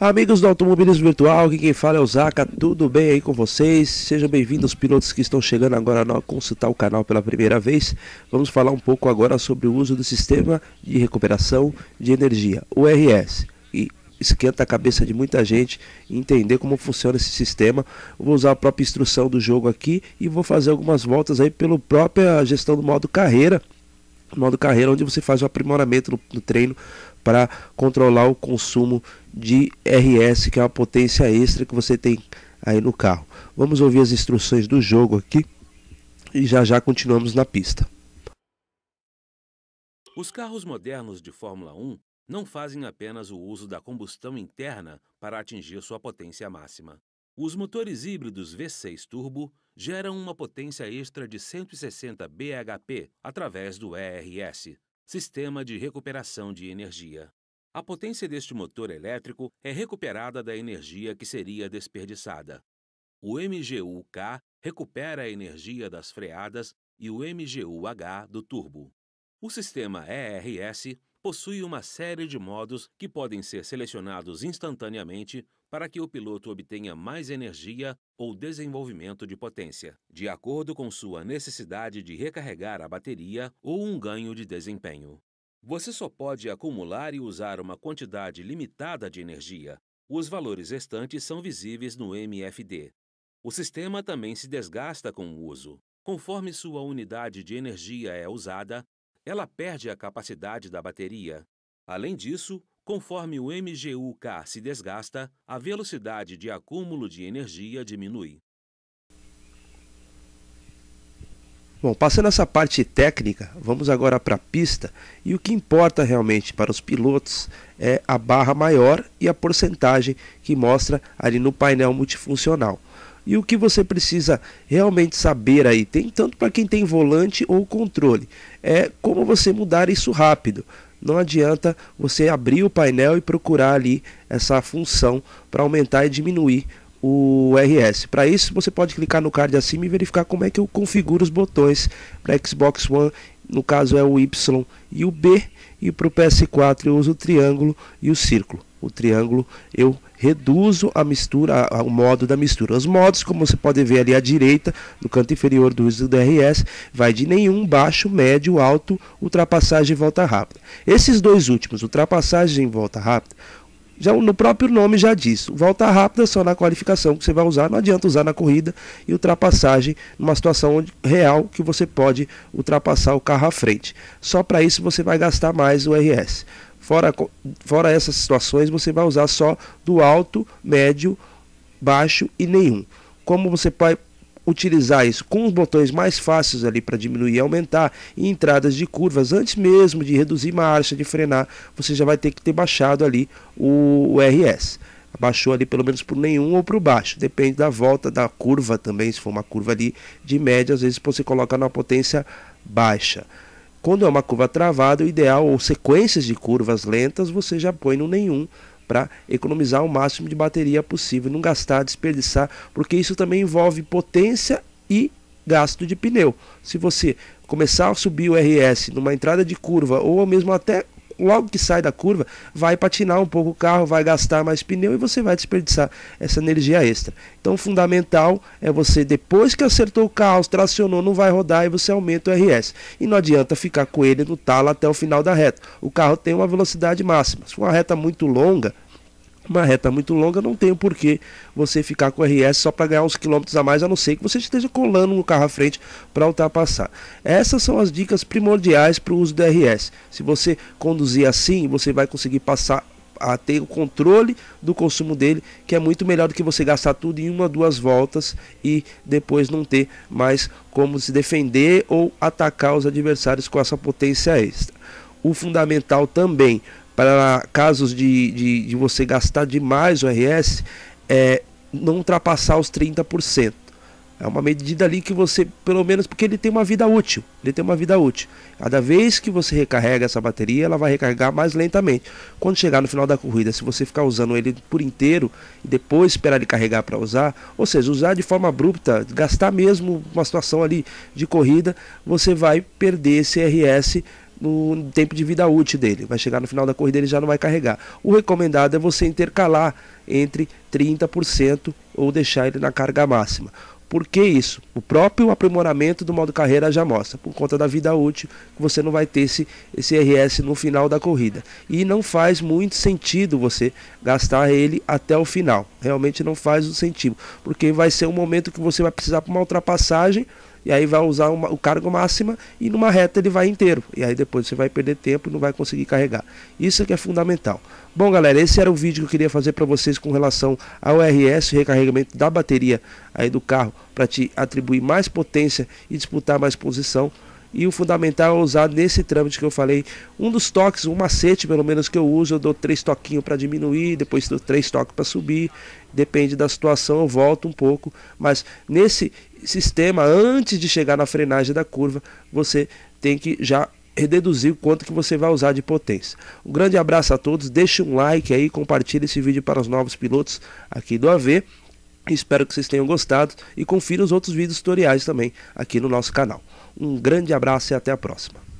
Amigos do Automobilismo Virtual, aqui quem fala é o Zaca, tudo bem aí com vocês? Sejam bem-vindos pilotos que estão chegando agora a consultar o canal pela primeira vez. Vamos falar um pouco agora sobre o uso do Sistema de Recuperação de Energia, o RS. E esquenta a cabeça de muita gente entender como funciona esse sistema. Vou usar a própria instrução do jogo aqui e vou fazer algumas voltas aí pela própria gestão do modo carreira modo carreira, onde você faz o um aprimoramento no, no treino para controlar o consumo de RS, que é uma potência extra que você tem aí no carro. Vamos ouvir as instruções do jogo aqui e já já continuamos na pista. Os carros modernos de Fórmula 1 não fazem apenas o uso da combustão interna para atingir sua potência máxima. Os motores híbridos V6 turbo geram uma potência extra de 160 bhp através do ERS, Sistema de Recuperação de Energia. A potência deste motor elétrico é recuperada da energia que seria desperdiçada. O MGU-K recupera a energia das freadas e o MGU-H do turbo. O sistema ERS possui uma série de modos que podem ser selecionados instantaneamente para que o piloto obtenha mais energia ou desenvolvimento de potência, de acordo com sua necessidade de recarregar a bateria ou um ganho de desempenho. Você só pode acumular e usar uma quantidade limitada de energia. Os valores restantes são visíveis no MFD. O sistema também se desgasta com o uso. Conforme sua unidade de energia é usada, ela perde a capacidade da bateria. Além disso, Conforme o MGU-K se desgasta, a velocidade de acúmulo de energia diminui. Bom, passando essa parte técnica, vamos agora para a pista e o que importa realmente para os pilotos é a barra maior e a porcentagem que mostra ali no painel multifuncional. E o que você precisa realmente saber aí, tem tanto para quem tem volante ou controle, é como você mudar isso rápido não adianta você abrir o painel e procurar ali essa função para aumentar e diminuir o RS. Para isso, você pode clicar no card acima e verificar como é que eu configuro os botões para Xbox One. No caso é o Y e o B, e para o PS4 eu uso o triângulo e o círculo o triângulo, eu reduzo a mistura, o modo da mistura. Os modos, como você pode ver ali à direita, no canto inferior do uso do DRS, vai de nenhum, baixo, médio, alto, ultrapassagem e volta rápida. Esses dois últimos, ultrapassagem e volta rápida, já no próprio nome já diz, volta rápida só na qualificação que você vai usar, não adianta usar na corrida e ultrapassagem numa situação real que você pode ultrapassar o carro à frente. Só para isso você vai gastar mais o RS. Fora, fora essas situações, você vai usar só do alto, médio, baixo e nenhum. Como você pode utilizar isso com os botões mais fáceis ali para diminuir e aumentar e entradas de curvas antes mesmo de reduzir marcha, de frenar, você já vai ter que ter baixado ali o, o RS baixou ali pelo menos por nenhum ou para baixo, depende da volta da curva também, se for uma curva ali de média, às vezes você coloca na potência baixa. Quando é uma curva travada, o ideal, ou sequências de curvas lentas, você já põe no nenhum para economizar o máximo de bateria possível, não gastar, desperdiçar, porque isso também envolve potência e gasto de pneu. Se você começar a subir o RS numa entrada de curva ou mesmo até logo que sai da curva, vai patinar um pouco o carro, vai gastar mais pneu e você vai desperdiçar essa energia extra. Então, fundamental é você, depois que acertou o carro, tracionou, não vai rodar e você aumenta o RS. E não adianta ficar com ele no talo até o final da reta. O carro tem uma velocidade máxima. Se for uma reta muito longa, uma reta muito longa, não tem por que você ficar com o RS só para ganhar uns quilômetros a mais, a não ser que você esteja colando no carro à frente para ultrapassar. Essas são as dicas primordiais para o uso do RS. Se você conduzir assim, você vai conseguir passar a ter o controle do consumo dele, que é muito melhor do que você gastar tudo em uma, duas voltas e depois não ter mais como se defender ou atacar os adversários com essa potência extra. O fundamental também para casos de, de, de você gastar demais o RS, é, não ultrapassar os 30%. É uma medida ali que você, pelo menos, porque ele tem uma vida útil. Ele tem uma vida útil. Cada vez que você recarrega essa bateria, ela vai recarregar mais lentamente. Quando chegar no final da corrida, se você ficar usando ele por inteiro e depois esperar ele carregar para usar, ou seja, usar de forma abrupta, gastar mesmo uma situação ali de corrida, você vai perder esse RS no tempo de vida útil dele. Vai chegar no final da corrida ele já não vai carregar. O recomendado é você intercalar entre 30% ou deixar ele na carga máxima. Por que isso? O próprio aprimoramento do modo carreira já mostra, por conta da vida útil, que você não vai ter esse, esse RS no final da corrida. E não faz muito sentido você gastar ele até o final. Realmente não faz o sentido, porque vai ser um momento que você vai precisar para uma ultrapassagem e aí vai usar uma, o cargo máxima e numa reta ele vai inteiro. E aí depois você vai perder tempo e não vai conseguir carregar. Isso é que é fundamental. Bom, galera, esse era o vídeo que eu queria fazer para vocês com relação ao RS, recarregamento da bateria aí do carro, para te atribuir mais potência e disputar mais posição e o fundamental é usar nesse trâmite que eu falei. Um dos toques, um macete pelo menos que eu uso, eu dou três toquinhos para diminuir, depois dou três toques para subir, depende da situação, eu volto um pouco, mas nesse sistema, antes de chegar na frenagem da curva, você tem que já reduzir o quanto que você vai usar de potência. Um grande abraço a todos, deixe um like aí, compartilhe esse vídeo para os novos pilotos aqui do AV. Espero que vocês tenham gostado e confira os outros vídeos tutoriais também aqui no nosso canal. Um grande abraço e até a próxima.